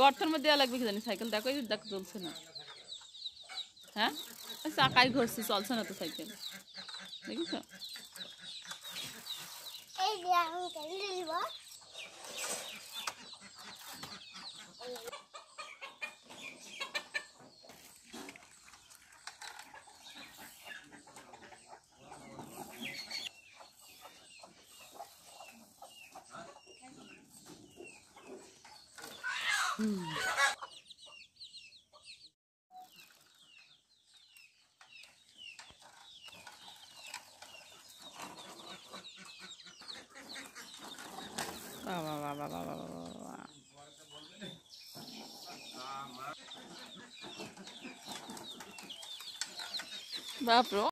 গর্তের মধ্যে দেওয়া লাগবে কি জানি সাইকেল দেখো এই দেখো চলছে না হ্যাঁ চাকায় ঘুরছি চলছে না তো সাইকেল দেখিস Bapak, Wah,